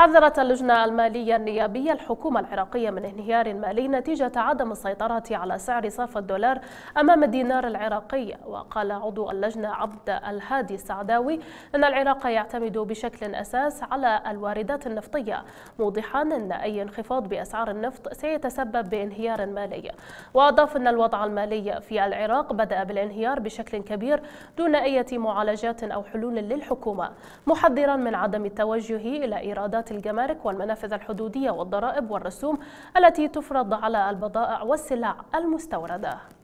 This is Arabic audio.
حذرت اللجنة المالية النيابية الحكومة العراقية من انهيار مالي نتيجة عدم السيطرة على سعر صرف الدولار أمام الدينار العراقي وقال عضو اللجنة عبد الهادي السعداوي أن العراق يعتمد بشكل أساس على الواردات النفطية موضحا أن أي انخفاض بأسعار النفط سيتسبب بانهيار مالي وأضاف أن الوضع المالي في العراق بدأ بالانهيار بشكل كبير دون أي معالجات أو حلول للحكومة محذرا من عدم التوجه إلى إيرادات الجمارك والمنافذ الحدودية والضرائب والرسوم التي تفرض على البضائع والسلع المستوردة